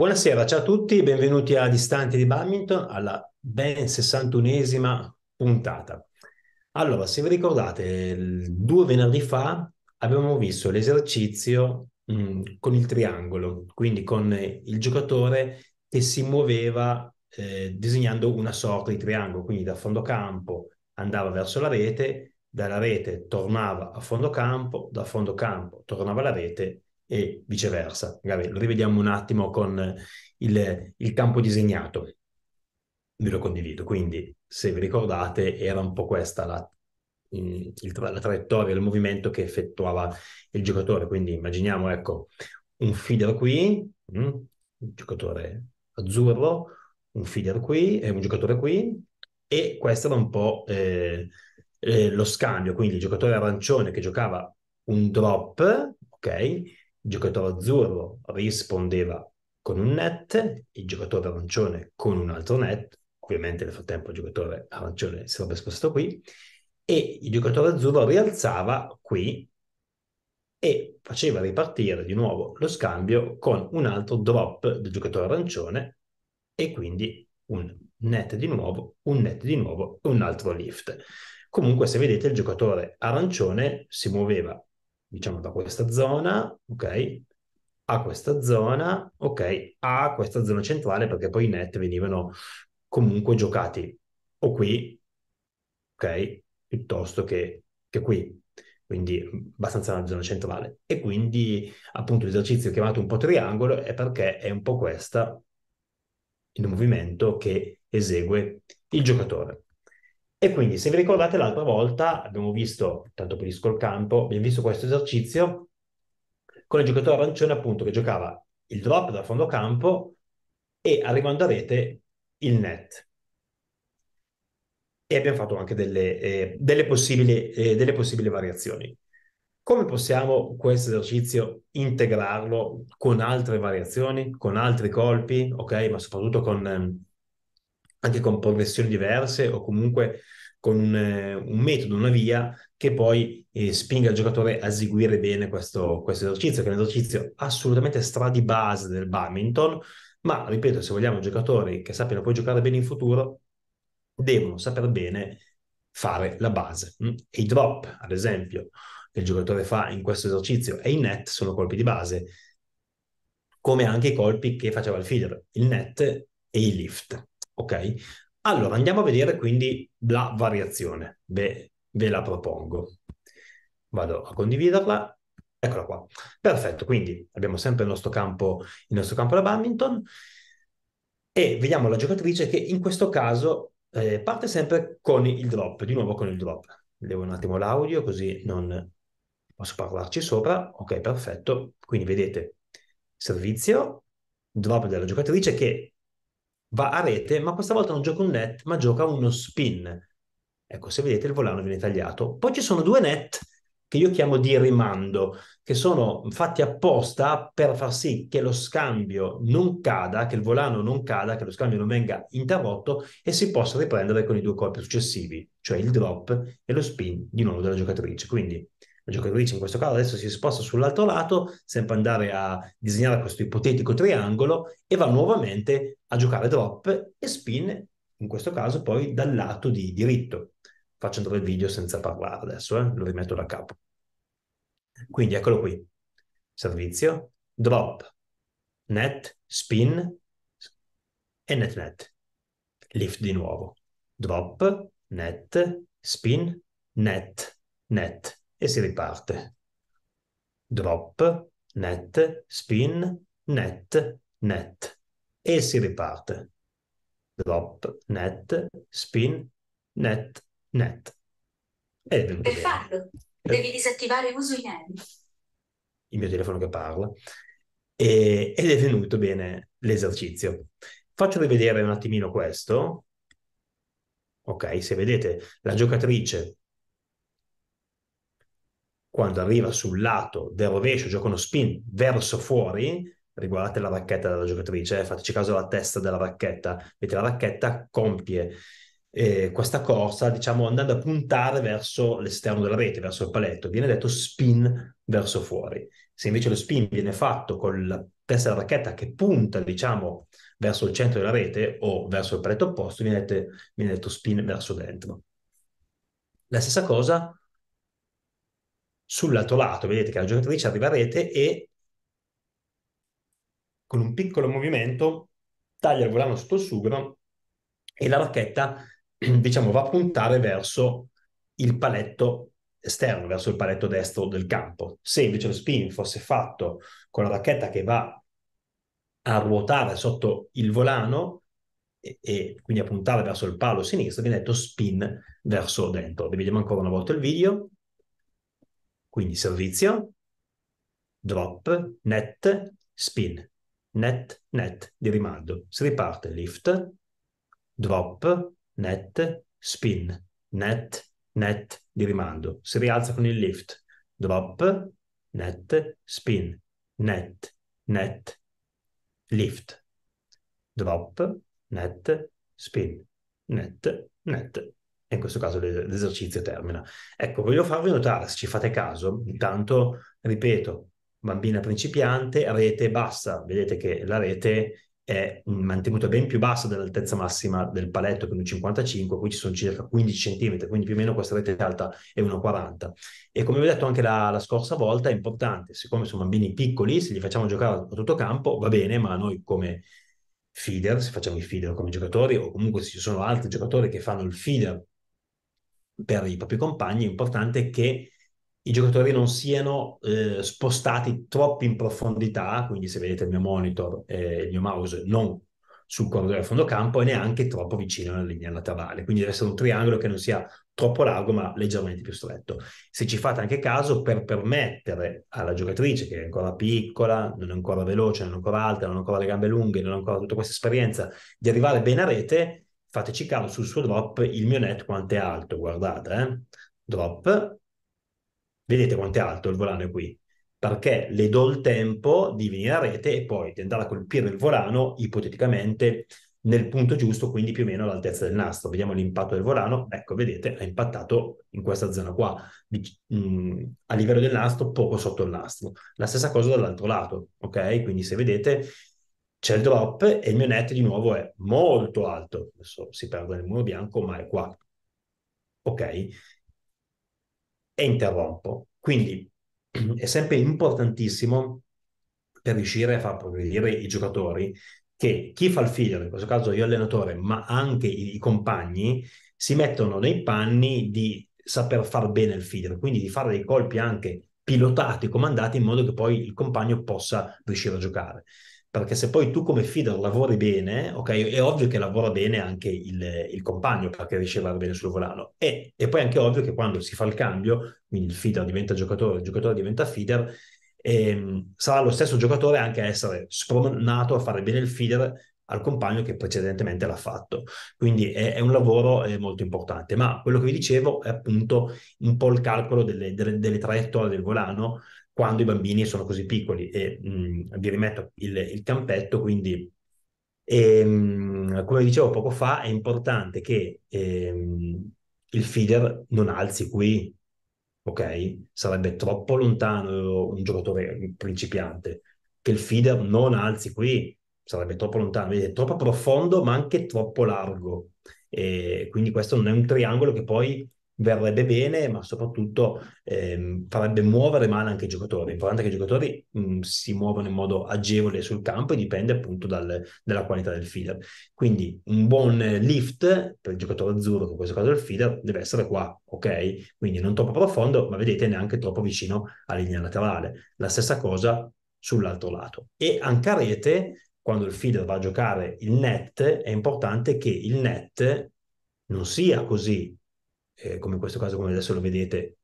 Buonasera, ciao a tutti, benvenuti a Distanti di Badminton alla ben 61esima puntata. Allora, se vi ricordate, due venerdì fa abbiamo visto l'esercizio mh, mm, con il triangolo, quindi con il giocatore che si muoveva eh, disegnando una sorta di triangolo, quindi da fondo campo andava verso la rete, dalla rete tornava a fondo campo, da fondo campo tornava alla rete e viceversa. Magari lo rivediamo un attimo con il, il campo disegnato. Ve lo condivido, quindi se vi ricordate era un po' questa la la traiettoria, il movimento che effettuava il giocatore. Quindi immaginiamo, ecco, un feeder qui, mm, un giocatore azzurro, un feeder qui e un giocatore qui, e questo era un po' eh, eh, lo scambio. Quindi il giocatore arancione che giocava un drop, ok? Il giocatore azzurro rispondeva con un net, il giocatore arancione con un altro net, ovviamente nel frattempo il giocatore arancione si sarebbe spostato qui, e il giocatore azzurro rialzava qui e faceva ripartire di nuovo lo scambio con un altro drop del giocatore arancione e quindi un net di nuovo, un net di nuovo e un altro lift. Comunque se vedete il giocatore arancione si muoveva diciamo da questa zona, ok, a questa zona, ok, a questa zona centrale, perché poi i net venivano comunque giocati o qui, ok, piuttosto che, che qui, quindi abbastanza nella zona centrale. E quindi appunto l'esercizio chiamato un po' triangolo è perché è un po' questo il movimento che esegue il giocatore. E quindi, se vi ricordate, l'altra volta abbiamo visto, tanto per il campo, abbiamo visto questo esercizio con il giocatore arancione appunto che giocava il drop dal fondo campo e arrivando a rete il net. E abbiamo fatto anche delle, eh, delle, possibili, eh, delle possibili variazioni. Come possiamo questo esercizio integrarlo con altre variazioni, con altri colpi, ok? Ma soprattutto con, ehm, anche con progressioni diverse o comunque con un, eh, un metodo, una via che poi eh, spinga il giocatore a eseguire bene questo, questo esercizio, che è un esercizio assolutamente stra di base del badminton, ma ripeto, se vogliamo giocatori che sappiano poi giocare bene in futuro, devono saper bene fare la base. Hm? i drop, ad esempio, che il giocatore fa in questo esercizio e i net sono colpi di base, come anche i colpi che faceva il fielder, il net e i lift. Ok? Allora, andiamo a vedere quindi la variazione. Ve, ve la propongo. Vado a condividerla. Eccola qua. Perfetto, quindi abbiamo sempre il nostro campo, il nostro campo da badminton e vediamo la giocatrice che in questo caso eh, parte sempre con il drop, di nuovo con il drop. Levo un attimo l'audio così non posso parlarci sopra. Ok, perfetto. Quindi vedete, servizio, drop della giocatrice che va a rete, ma questa volta non gioca un net, ma gioca uno spin. Ecco, se vedete il volano viene tagliato. Poi ci sono due net che io chiamo di rimando, che sono fatti apposta per far sì che lo scambio non cada, che il volano non cada, che lo scambio non venga interrotto e si possa riprendere con i due colpi successivi, cioè il drop e lo spin di nuovo della giocatrice. Quindi giocatrice in questo caso adesso si sposta sull'altro lato, sempre andare a disegnare questo ipotetico triangolo e va nuovamente a giocare drop e spin, in questo caso poi dal lato di diritto. Faccio andare il video senza parlare adesso, eh? lo rimetto da capo. Quindi eccolo qui. Servizio, drop, net, spin e net net. Lift di nuovo. Drop, net, spin, net, net e si riparte. Drop, net, spin, net, net e si riparte. Drop, net, spin, net, net. E per bene. farlo eh. devi disattivare uso i nervi. Il mio telefono che parla. E, ed è venuto bene l'esercizio. Faccio rivedere un attimino questo. Ok, se vedete la giocatrice quando arriva sul lato del rovescio, gioca uno spin verso fuori, riguardate la racchetta della giocatrice, eh, fateci caso alla testa della racchetta, vedete la racchetta compie eh, questa corsa, diciamo andando a puntare verso l'esterno della rete, verso il paletto, viene detto spin verso fuori. Se invece lo spin viene fatto con la testa della racchetta che punta, diciamo, verso il centro della rete o verso il paletto opposto, viene detto, viene detto spin verso dentro. La stessa cosa sull'altro lato vedete che la giocatrice arriva a rete e con un piccolo movimento taglia il volano sotto il sughero e la racchetta diciamo va a puntare verso il paletto esterno, verso il paletto destro del campo. Se invece lo spin fosse fatto con la racchetta che va a ruotare sotto il volano e, e quindi a puntare verso il palo sinistro, viene detto spin verso dentro. Vi vediamo ancora una volta il video. Quindi servizio, drop, net, spin, net, net di rimando. Si riparte lift, drop, net, spin, net, net di rimando. Si rialza con il lift, drop, net, spin, net, net, lift, drop, net, spin, net, net in questo caso l'esercizio termina. Ecco, voglio farvi notare, se ci fate caso, intanto, ripeto, bambina principiante, rete bassa, vedete che la rete è mantenuta ben più bassa dell'altezza massima del paletto che è 1,55, qui ci sono circa 15 cm, quindi più o meno questa rete alta è 1,40. E come vi ho detto anche la, la, scorsa volta, è importante, siccome sono bambini piccoli, se li facciamo giocare a tutto campo va bene, ma noi come feeder, se facciamo i feeder come giocatori o comunque se ci sono altri giocatori che fanno il feeder per i propri compagni, è importante che i giocatori non siano eh, spostati troppo in profondità, quindi se vedete il mio monitor e il mio mouse non sul corridore a fondo campo e neanche troppo vicino alla linea laterale, quindi deve essere un triangolo che non sia troppo largo ma leggermente più stretto. Se ci fate anche caso, per permettere alla giocatrice che è ancora piccola, non è ancora veloce, non è ancora alta, non ha ancora le gambe lunghe, non ha ancora tutta questa esperienza di arrivare bene a rete, fateci caso sul suo drop, il mio net quanto è alto, guardate, eh? drop, vedete quanto è alto il volano qui, perché le do il tempo di venire a rete e poi di andare a colpire il volano, ipoteticamente, nel punto giusto, quindi più o meno all'altezza del nastro. Vediamo l'impatto del volano, ecco, vedete, ha impattato in questa zona qua, mh, mm, a livello del nastro, poco sotto il nastro. La stessa cosa dall'altro lato, ok? Quindi se vedete, c'è il drop e il mio net di nuovo è molto alto. Adesso si perde nel muro bianco, ma è qua. Ok? E interrompo. Quindi è sempre importantissimo per riuscire a far progredire i giocatori che chi fa il feeder, in questo caso io allenatore, ma anche i, i compagni, si mettono nei panni di saper far bene il feeder, quindi di fare dei colpi anche pilotati, comandati, in modo che poi il compagno possa riuscire a giocare perché se poi tu come feeder lavori bene, ok, è ovvio che lavora bene anche il, il compagno perché riesce a andare bene sul volano. E, e poi è anche ovvio che quando si fa il cambio, quindi il feeder diventa giocatore, il giocatore diventa feeder, ehm, sarà lo stesso giocatore anche a essere spronato a fare bene il feeder al compagno che precedentemente l'ha fatto. Quindi è, è un lavoro eh, molto importante. Ma quello che vi dicevo è appunto un po' il calcolo delle, delle, delle traiettorie del volano quando i bambini sono così piccoli e mh, mm, vi rimetto il, il campetto, quindi e, ehm, come dicevo poco fa, è importante che ehm, il feeder non alzi qui, ok? Sarebbe troppo lontano un giocatore principiante. Che il feeder non alzi qui, sarebbe troppo lontano, Vedete, è troppo profondo ma anche troppo largo. E quindi questo non è un triangolo che poi verrebbe bene, ma soprattutto ehm, farebbe muovere male anche i giocatori. L'importante è che i giocatori mh, si muovano in modo agevole sul campo e dipende appunto dal, dalla qualità del feeder. Quindi un buon lift per il giocatore azzurro, in questo caso il feeder, deve essere qua, ok? Quindi non troppo profondo, ma vedete neanche troppo vicino alla linea laterale. La stessa cosa sull'altro lato. E anche a rete, quando il feeder va a giocare il net, è importante che il net non sia così eh, come in questo caso come adesso lo vedete,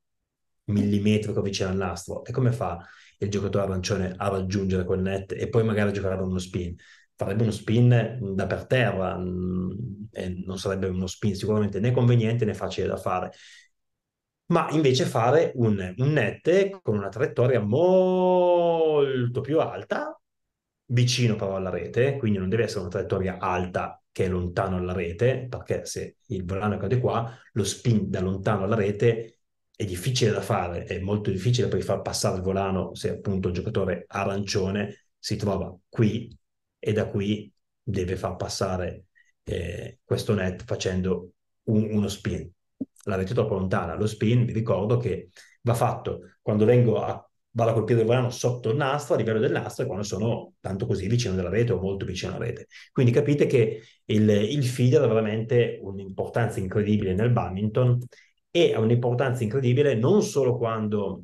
millimetrico vicino all'astro, e come fa il giocatore arancione a raggiungere quel net e poi magari giocare uno spin? Farebbe uno spin da per terra, mh, mm, e non sarebbe uno spin sicuramente né conveniente né facile da fare ma invece fare un, un net con una traiettoria molto più alta vicino però alla rete, quindi non deve essere una traiettoria alta che è lontano alla rete, perché se il volano cade qua, lo spin da lontano alla rete è difficile da fare, è molto difficile poi far passare il volano se appunto il giocatore arancione si trova qui e da qui deve far passare eh, questo net facendo un, uno spin. La rete è troppo lontana, lo spin vi ricordo che va fatto quando vengo a vado col piede del volano sotto il nastro, a livello del nastro, e quando sono tanto così vicino alla rete o molto vicino alla rete. Quindi capite che il, il feeder ha veramente un'importanza incredibile nel badminton e ha un'importanza incredibile non solo quando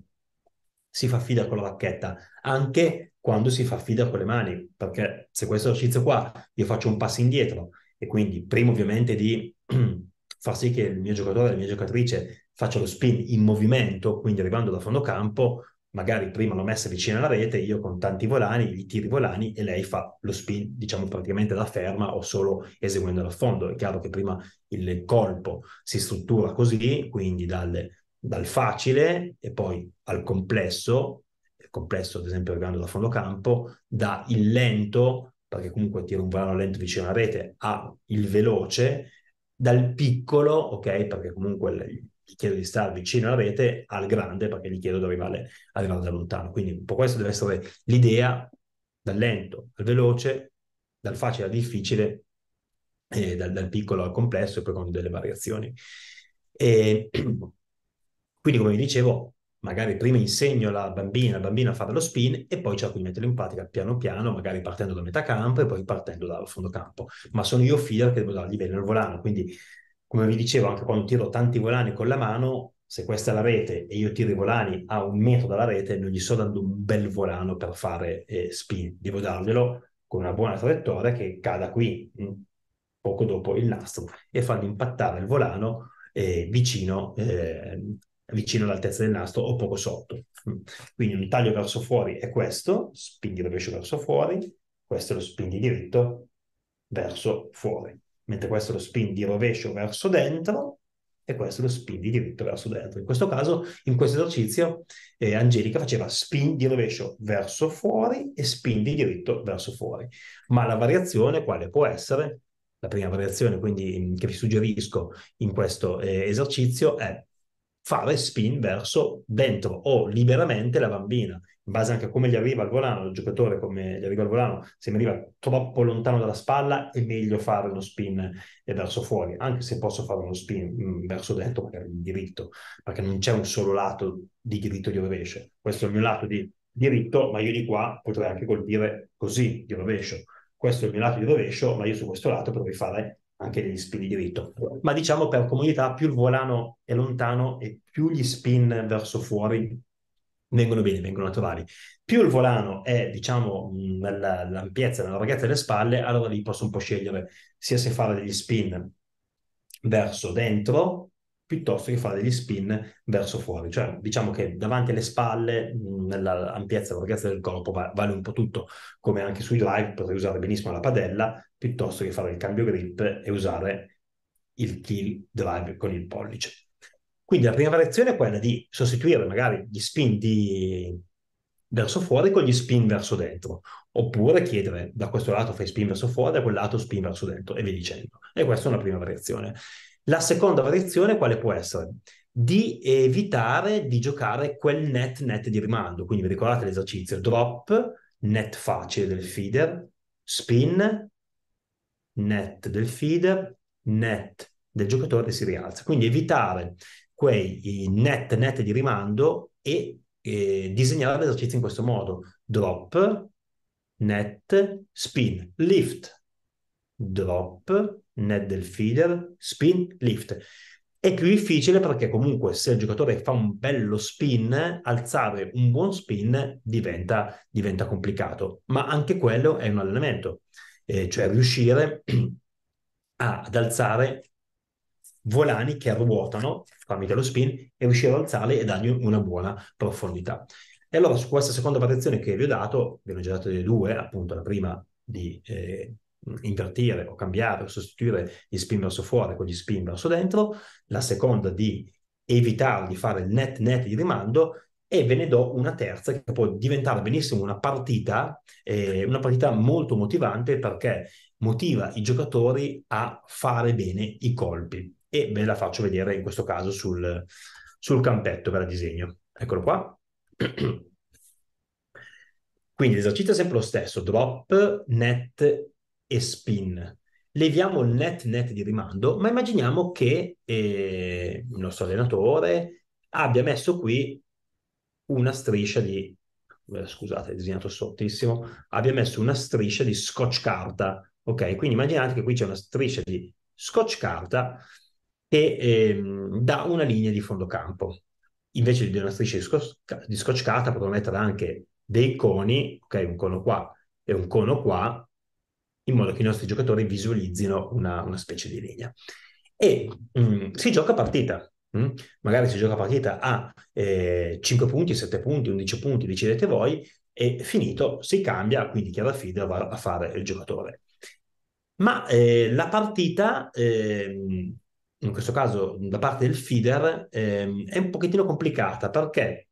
si fa feeder con la racchetta, anche quando si fa feeder con le mani, perché se questo esercizio qua io faccio un passo indietro e quindi prima ovviamente di far sì che il mio giocatore la mia giocatrice faccia lo spin in movimento, quindi arrivando da fondo campo, magari prima l'ho messa vicino alla rete, io con tanti volani, gli tiri i volani e lei fa lo spin, diciamo praticamente da ferma o solo eseguendo a fondo. È chiaro che prima il colpo si struttura così, quindi dal, dal facile e poi al complesso, complesso ad esempio arrivando da fondo campo, da il lento, perché comunque tiro un volano lento vicino alla rete, a il veloce, dal piccolo, ok, perché comunque gli chiedo di stare vicino alla rete, al grande perché gli chiedo di arrivare, arrivare da lontano. Quindi un po' questa deve essere l'idea dal lento al veloce, dal facile al difficile, eh, dal, dal, piccolo al complesso e poi con delle variazioni. E, quindi come vi dicevo, magari prima insegno alla bambina, la bambina a fare lo spin e poi cerco di metterlo in pratica piano piano, magari partendo da metà campo e poi partendo dal fondo campo. Ma sono io feeder che devo dargli bene il volano, quindi come vi dicevo, anche quando tiro tanti volani con la mano, se questa è la rete e io tiro i volani a un metro dalla rete, non gli sto dando un bel volano per fare eh, spin, devo darglielo con una buona traiettoria che cada qui mm, poco dopo il nastro e fargli impattare il volano eh, vicino, eh, vicino all'altezza del nastro o poco sotto. Mm. Quindi un taglio verso fuori è questo, spin di rovescio verso fuori, questo è lo spin di diritto verso fuori mentre questo lo spin di rovescio verso dentro e questo lo spin di diritto verso dentro. In questo caso, in questo esercizio, eh, Angelica faceva spin di rovescio verso fuori e spin di diritto verso fuori. Ma la variazione quale può essere? La prima variazione, quindi, che vi suggerisco in questo eh, esercizio è fare spin verso dentro o liberamente la bambina, in base anche a come gli arriva il volano, il giocatore come gli arriva il volano, se mi arriva troppo lontano dalla spalla è meglio fare uno spin eh, verso fuori, anche se posso fare uno spin mm, verso dentro, magari in diritto, perché non c'è un solo lato di diritto di rovescio, questo è il mio lato di diritto, ma io di qua potrei anche colpire così di rovescio, questo è il mio lato di rovescio, ma io su questo lato potrei fare anche degli spin di diritto. Ma diciamo per comunità più il volano è lontano e più gli spin verso fuori vengono bene, vengono naturali. Più il volano è, diciamo, nella mm, l'ampiezza, nella larghezza delle spalle, allora lì posso un po' scegliere sia se fare degli spin verso dentro piuttosto che fare degli spin verso fuori. Cioè, diciamo che davanti alle spalle, nell'ampiezza e larghezza del corpo, va- vale un po' tutto, come anche sui drive, potrei usare benissimo la padella, piuttosto che fare il cambio grip e usare il kill drive con il pollice. Quindi la prima variazione è quella di sostituire magari gli spin di... verso fuori con gli spin verso dentro, oppure chiedere da questo lato fai spin verso fuori, da quel lato spin verso dentro e via dicendo. E questa è una prima variazione. La seconda variazione quale può essere? Di evitare di giocare quel net net di rimando, quindi vi ricordate l'esercizio drop, net facile del feeder, spin, net del feeder, net del giocatore che si rialza. Quindi evitare quei net net di rimando e, e disegnare l'esercizio in questo modo. Drop, net, spin, lift, drop, né del feeder, spin, lift. È più difficile perché comunque se il giocatore fa un bello spin, alzare un buon spin diventa, diventa complicato, ma anche quello è un allenamento, eh, cioè riuscire a, ad alzare volani che ruotano tramite lo spin e riuscire ad alzarli e dargli una buona profondità. E allora su questa seconda variazione che vi ho dato, vi ho già dato due, appunto la prima di eh, invertire o cambiare o sostituire gli spin verso fuori con gli spin verso dentro, la seconda di evitare di fare il net net di rimando e ve ne do una terza che può diventare benissimo una partita, eh, una partita molto motivante perché motiva i giocatori a fare bene i colpi e ve la faccio vedere in questo caso sul, sul campetto, ve la disegno. Eccolo qua. Quindi l'esercizio è sempre lo stesso, drop, net e spin. Leviamo il net net di rimando, ma immaginiamo che eh, il nostro allenatore abbia messo qui una striscia di eh, scusate, è disegnato sottissimo, abbia messo una striscia di scotch carta. Ok, quindi immaginate che qui c'è una striscia di scotch carta che ehm, dà una linea di fondo campo. Invece di una striscia di scotch, di scotch carta potrò mettere anche dei coni, ok, un cono qua e un cono qua, in modo che i nostri giocatori visualizzino una, una specie di linea. E mh, mm, si gioca partita, mh? Mm? magari si gioca partita a eh, 5 punti, 7 punti, 11 punti, decidete voi, e finito si cambia, quindi chi ha affida va a fare il giocatore. Ma eh, la partita, eh, in questo caso da parte del feeder, ehm, è un pochettino complicata perché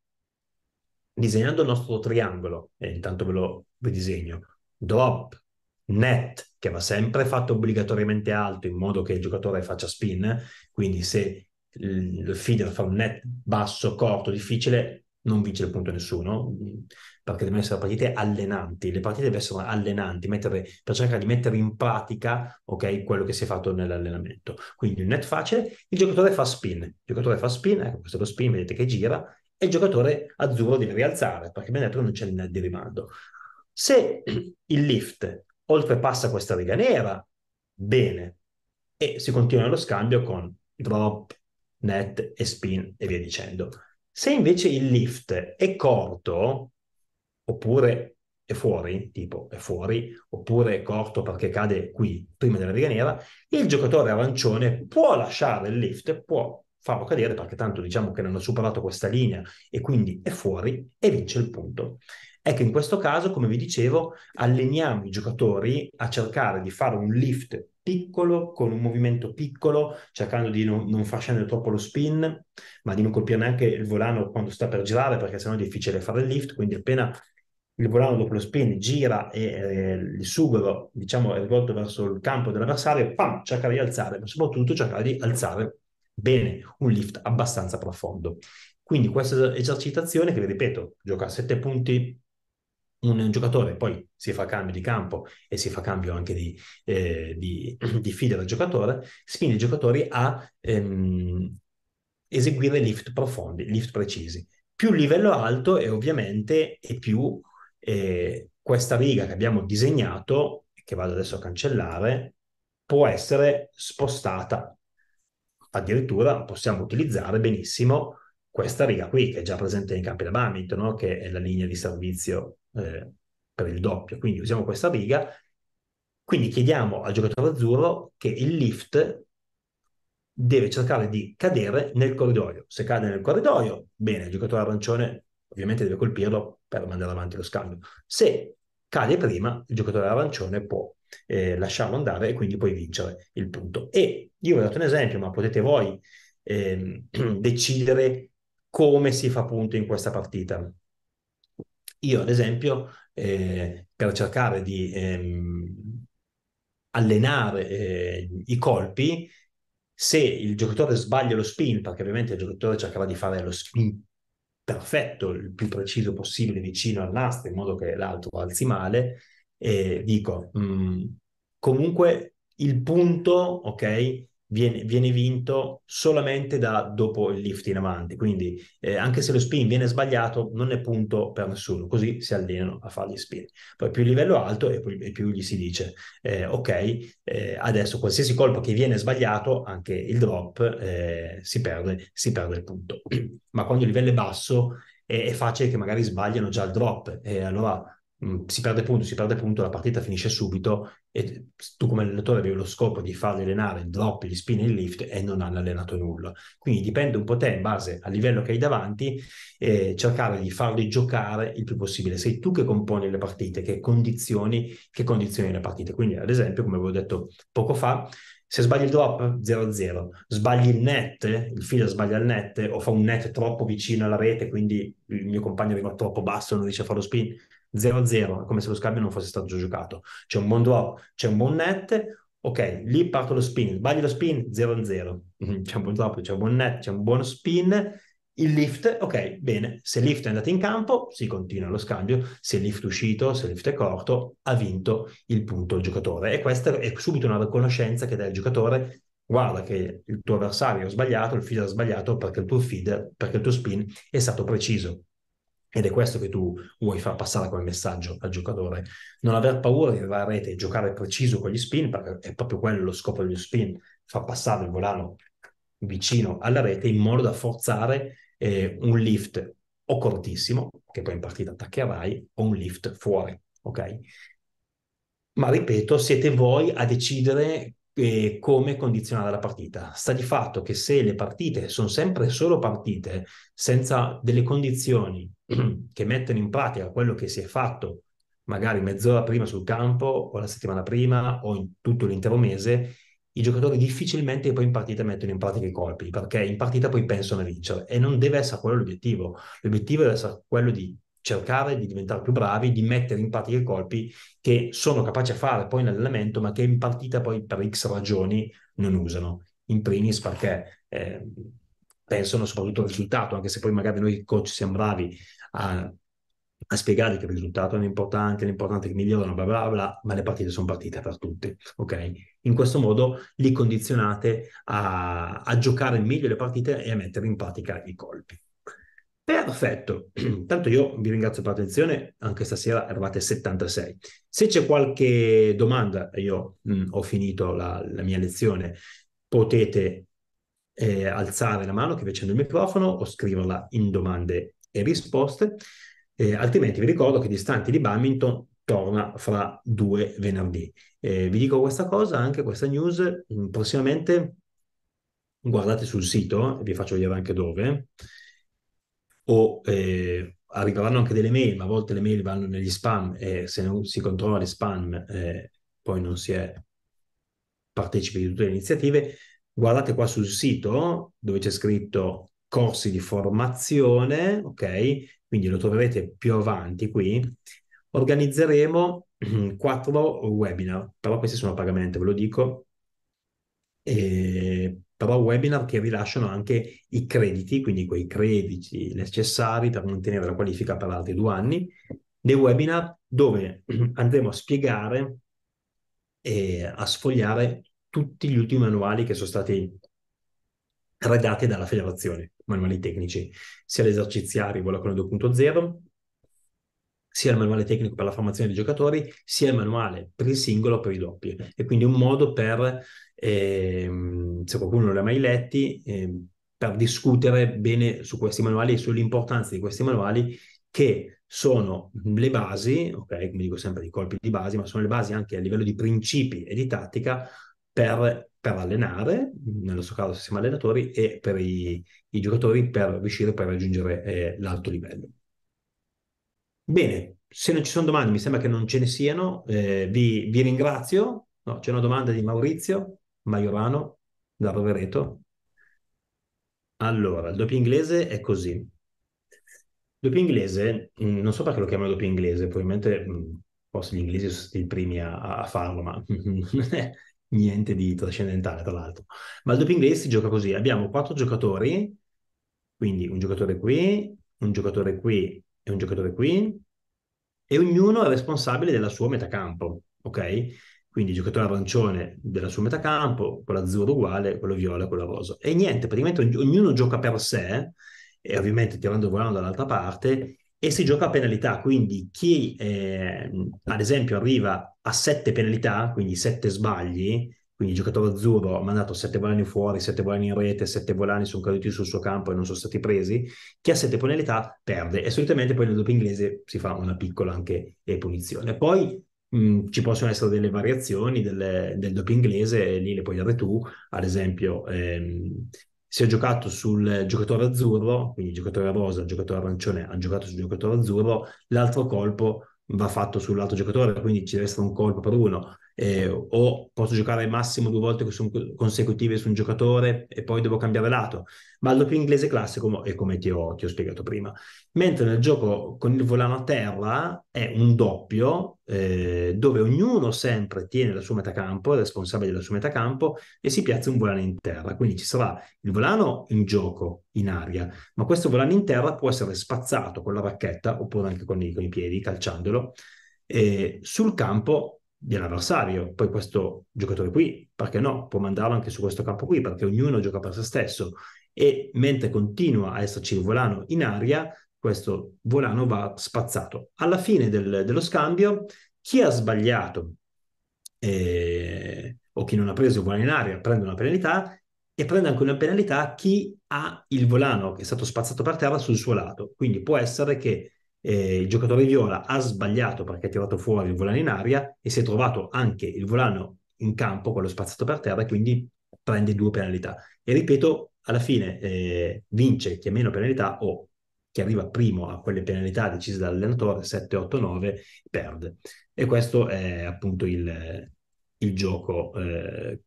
disegnando il nostro triangolo, e intanto ve lo vi disegno, drop, net, che va sempre fatto obbligatoriamente alto in modo che il giocatore faccia spin, quindi se il feeder fa un net basso, corto, difficile, non vince il punto nessuno, perché devono essere partite allenanti, le partite devono essere allenanti mettere, per cercare di mettere in pratica okay, quello che si è fatto nell'allenamento. Quindi un net facile, il giocatore fa spin, il giocatore fa spin, ecco questo è lo spin, vedete che gira, e il giocatore azzurro deve rialzare, perché abbiamo detto che non c'è il net di rimando. Se il lift oltrepassa questa riga nera, bene, e si continua lo scambio con drop, net e spin e via dicendo. Se invece il lift è corto, oppure è fuori, tipo è fuori, oppure è corto perché cade qui prima della riga nera, il giocatore arancione può lasciare il lift, può farlo cadere perché tanto diciamo che non ha superato questa linea e quindi è fuori e vince il punto. Ecco, in questo caso, come vi dicevo, alleniamo i giocatori a cercare di fare un lift piccolo, con un movimento piccolo, cercando di non, non far scendere troppo lo spin, ma di non colpire neanche il volano quando sta per girare, perché sennò è difficile fare il lift, quindi appena il volano dopo lo spin gira e eh, il sughero diciamo, è rivolto verso il campo dell'avversario, pam, cercare di alzare, ma soprattutto cercare di alzare bene un lift abbastanza profondo. Quindi questa esercitazione che, vi ripeto, gioca a 7 punti un giocatore, poi si fa cambio di campo e si fa cambio anche di, eh, di, di fila del giocatore, spinge i giocatori a ehm, eseguire lift profondi, lift precisi. Più il livello alto è ovviamente e più eh, questa riga che abbiamo disegnato, che vado adesso a cancellare, può essere spostata addirittura possiamo utilizzare benissimo questa riga qui, che è già presente nei campi da badminton, no? che è la linea di servizio eh, per il doppio. Quindi usiamo questa riga. Quindi chiediamo al giocatore azzurro che il lift deve cercare di cadere nel corridoio. Se cade nel corridoio, bene, il giocatore arancione ovviamente deve colpirlo per mandare avanti lo scambio. Se cade prima, il giocatore arancione può eh, lasciarlo andare e quindi puoi vincere il punto. E io vi ho dato un esempio, ma potete voi eh, decidere come si fa punto in questa partita. Io, ad esempio, eh, per cercare di ehm, allenare eh, i colpi, se il giocatore sbaglia lo spin, perché ovviamente il giocatore cercherà di fare lo spin perfetto, il più preciso possibile vicino al nastro, in modo che l'altro alzi male, eh, dico, mh, mm, comunque il punto, ok, viene, viene, vinto solamente da dopo il lift in avanti, quindi eh, anche se lo spin viene sbagliato non è punto per nessuno, così si allenano a fare gli spin. Poi più il livello alto e, più, e più gli si dice, eh, ok, eh, adesso qualsiasi colpo che viene sbagliato, anche il drop, eh, si perde, si perde il punto. Ma quando il livello è basso è facile che magari sbagliano già il drop e allora Mm, si perde punto, si perde punto, la partita finisce subito e tu come allenatore avevi lo scopo di farli allenare il drop, gli spin e il lift e non hanno allenato nulla. Quindi dipende un po' te in base al livello che hai davanti e cercare di farli giocare il più possibile. Sei tu che componi le partite, che condizioni, che condizioni le partite. Quindi ad esempio, come avevo detto poco fa, se sbagli il drop 0-0, sbagli il net, il filo sbaglia il net o fa un net troppo vicino alla rete, quindi il mio compagno arriva troppo basso e non riesce a fare lo spin, 0-0, è come se lo scambio non fosse stato giocato. C'è un buon drop, c'è un buon net, ok, lì parto lo spin, sbagli lo spin, 0-0, mhm, c'è un buon drop, c'è un buon net, c'è un buon spin, il lift, ok, bene, se il lift è andato in campo, si continua lo scambio, se il lift è uscito, se il lift è corto, ha vinto il punto il giocatore. E questa è subito una riconoscenza che dà il giocatore, guarda che il tuo avversario ha sbagliato, il feeder ha sbagliato perché il tuo feeder, perché il tuo spin è stato preciso. Ed è questo che tu vuoi far passare come messaggio al giocatore. Non aver paura di arrivare a rete e giocare preciso con gli spin, perché è proprio quello lo scopo degli spin, far passare il volano vicino alla rete in modo da forzare eh, un lift o cortissimo, che poi in partita attaccherai, o un lift fuori, ok? Ma ripeto, siete voi a decidere eh, come condizionare la partita. Sta di fatto che se le partite sono sempre solo partite, senza delle condizioni che mettono in pratica quello che si è fatto magari mezz'ora prima sul campo o la settimana prima o in tutto l'intero mese, i giocatori difficilmente poi in partita mettono in pratica i colpi, perché in partita poi pensano a vincere e non deve essere quello l'obiettivo. L'obiettivo deve essere quello di cercare di diventare più bravi, di mettere in pratica i colpi che sono capaci a fare poi in allenamento, ma che in partita poi per X ragioni non usano. In primis perché eh, pensano soprattutto al risultato, anche se poi magari noi coach siamo bravi a, a spiegare che il risultato è importante, l'importante è che migliorano, bla bla bla, ma le partite sono partite per tutti, ok? In questo modo li condizionate a, a giocare meglio le partite e a mettere in pratica i colpi. Eh, perfetto, intanto io vi ringrazio per l'attenzione, anche stasera eravate 76. Se c'è qualche domanda, io mh, mm, ho finito la, la, mia lezione, potete eh, alzare la mano che vi accendo il microfono o scriverla in domande e risposte, eh, altrimenti vi ricordo che Distanti di Badminton torna fra due venerdì. Eh, vi dico questa cosa, anche questa news, mh, mm, prossimamente guardate sul sito, eh, vi faccio vedere anche dove, o eh, arriveranno anche delle mail, ma a volte le mail vanno negli spam e se non si controlla le spam eh, poi non si è partecipi di tutte le iniziative. Guardate qua sul sito dove c'è scritto corsi di formazione, ok? Quindi lo troverete più avanti qui. Organizzeremo quattro webinar, però questi sono a pagamento, ve lo dico. E però webinar che rilasciano anche i crediti, quindi quei crediti necessari per mantenere la qualifica per altri due anni, dei webinar dove andremo a spiegare e a sfogliare tutti gli ultimi manuali che sono stati redatti dalla federazione, manuali tecnici, sia l'esercizio Arivola con 2.0, sia il manuale tecnico per la formazione dei giocatori, sia il manuale per il singolo o per i doppi. E quindi un modo per eh, se qualcuno non li ha mai letti, eh, per discutere bene su questi manuali e sull'importanza di questi manuali che sono le basi, ok, come dico sempre di colpi di base, ma sono le basi anche a livello di principi e di tattica per, per allenare, nel nostro caso se siamo allenatori, e per i, i giocatori per riuscire poi a raggiungere eh, l'alto livello. Bene, se non ci sono domande, mi sembra che non ce ne siano, eh, vi, vi, ringrazio. No, c'è una domanda di Maurizio. Maiorano da Rovereto. Allora, il doppio inglese è così. Il Doppio inglese, mm, non so perché lo chiamano doppio inglese, probabilmente mm, forse gli inglesi sono stati i primi a, a farlo, ma non è niente di trascendentale tra l'altro. Ma il doppio inglese si gioca così, abbiamo quattro giocatori, quindi un giocatore qui, un giocatore qui e un giocatore qui, e ognuno è responsabile della sua metà metacampo, ok? quindi giocatore arancione della sua metacampo, quello azzurro uguale, quello viola, quello rosa. E niente, praticamente ognuno gioca per sé, e ovviamente tirando il volano dall'altra parte, e si gioca a penalità, quindi chi eh, ad esempio arriva a sette penalità, quindi sette sbagli, quindi il giocatore azzurro ha mandato sette volani fuori, sette volani in rete, sette volani sono caduti sul suo campo e non sono stati presi, chi ha sette penalità perde e solitamente poi nel doppio inglese si fa una piccola anche eh, punizione. Poi mh, mm, ci possono essere delle variazioni delle, del doppio inglese, lì le puoi dare tu, ad esempio ehm, si è giocato sul giocatore azzurro, quindi giocatore rosa, giocatore arancione ha giocato sul giocatore azzurro, l'altro colpo va fatto sull'altro giocatore, quindi ci deve essere un colpo per uno eh, o posso giocare al massimo due volte consecutive su un giocatore e poi devo cambiare lato, ma al doppio inglese classico è come ti ho, ti ho, spiegato prima. Mentre nel gioco con il volano a terra è un doppio eh, dove ognuno sempre tiene la sua metacampo, è responsabile della sua metacampo e si piazza un volano in terra, quindi ci sarà il volano in gioco, in aria, ma questo volano in terra può essere spazzato con la racchetta oppure anche con i, con i piedi calciandolo. Eh, sul campo dell'avversario. Poi questo giocatore qui, perché no, può mandarlo anche su questo campo qui, perché ognuno gioca per se stesso e mentre continua a esserci il volano in aria, questo volano va spazzato. Alla fine del, dello scambio, chi ha sbagliato eh, o chi non ha preso il volano in aria prende una penalità e prende anche una penalità chi ha il volano che è stato spazzato per terra sul suo lato. Quindi può essere che eh, il giocatore viola ha sbagliato perché ha tirato fuori il volano in aria e si è trovato anche il volano in campo, quello spazzato per terra, e quindi prende due penalità. E ripeto, alla fine eh, vince chi ha meno penalità o chi arriva primo a quelle penalità decise dall'allenatore 7, 8, 9 perde. E questo è appunto il, il gioco eh,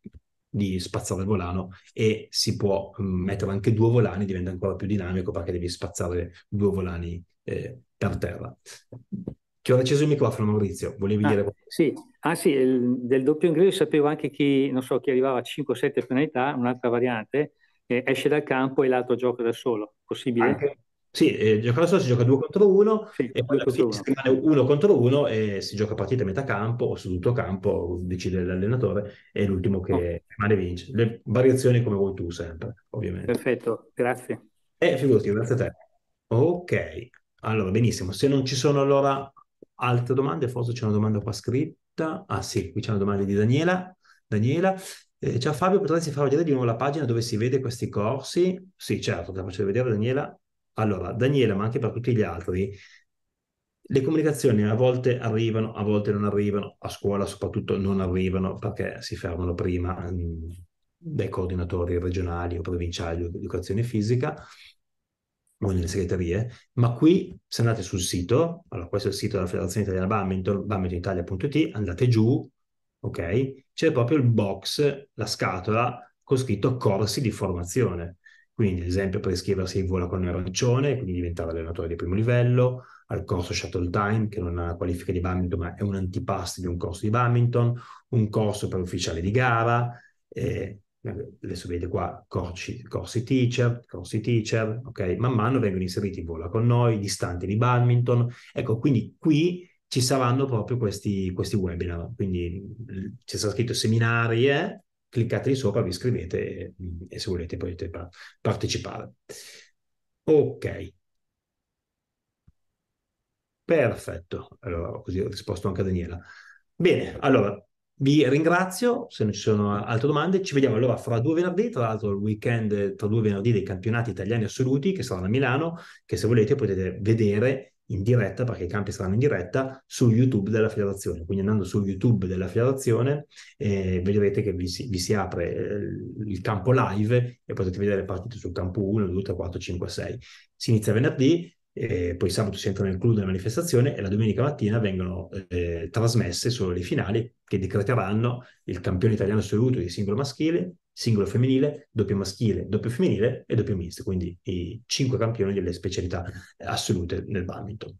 di spazzare il volano e si può mm, mettere anche due volani, diventa ancora più dinamico perché devi spazzare due volani eh, per terra. Ti ho acceso il microfono, Maurizio, volevi ah, dire Sì, ah sì, il, del doppio ingresso sapevo anche chi, non so, chi arrivava a 5-7 penalità, un'altra variante, eh, esce dal campo e l'altro gioca da solo, possibile? Anche, sì, eh, gioca da solo, si gioca 2 contro 1 sì, e poi così uno. si rimane 1 contro 1 e si gioca partita a metà campo o su tutto campo, decide l'allenatore e l'ultimo che oh. rimane vince. Le variazioni come vuoi tu sempre, ovviamente. Perfetto, grazie. Eh, figurati, grazie a te. Ok, allora, benissimo. Se non ci sono allora altre domande, forse c'è una domanda qua scritta. Ah sì, qui c'è una domanda di Daniela. Daniela, eh, ciao Fabio, potresti far vedere di nuovo la pagina dove si vede questi corsi? Sì, certo, te la faccio vedere Daniela. Allora, Daniela, ma anche per tutti gli altri, le comunicazioni a volte arrivano, a volte non arrivano, a scuola soprattutto non arrivano perché si fermano prima mh, mm, dai coordinatori regionali o provinciali di educazione fisica o nelle segreterie, ma qui se andate sul sito, allora questo è il sito della Federazione Italiana Badminton, badmintonitalia.it, andate giù, ok? C'è proprio il box, la scatola con scritto corsi di formazione. Quindi, ad esempio, per iscriversi in vola con il arancione, quindi diventare allenatore di primo livello, al corso Shuttle Time, che non ha la qualifica di badminton, ma è un antipasto di un corso di badminton, un corso per ufficiali di gara, eh, adesso vedete qua corsi, corsi teacher, corsi teacher, ok? Man mano vengono inseriti in vola con noi, distanti di badminton. Ecco, quindi qui ci saranno proprio questi, questi webinar. Quindi mm, c'è scritto seminari, eh? cliccate lì sopra, vi iscrivete e, mm, e se volete potete partecipare. Ok. Perfetto. Allora, così ho risposto anche a Daniela. Bene, allora, vi ringrazio, se non ci sono altre domande, ci vediamo allora fra due venerdì, tra l'altro il weekend tra due venerdì dei campionati italiani assoluti che saranno a Milano, che se volete potete vedere in diretta, perché i campi saranno in diretta, su YouTube della federazione. Quindi andando su YouTube della federazione eh, vedrete che vi si, vi si apre eh, il campo live e potete vedere le partite sul campo 1, 2, 3, 4, 5, 6. Si inizia venerdì, eh, poi sabato si entra nel clou della manifestazione e la domenica mattina vengono eh, trasmesse solo le finali che decreteranno il campione italiano assoluto di singolo maschile, singolo femminile, doppio maschile, doppio femminile e doppio misto, quindi i cinque campioni delle specialità eh, assolute nel badminton.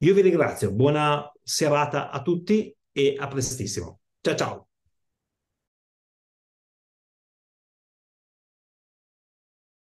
Io vi ringrazio, buona serata a tutti e a prestissimo. Ciao ciao!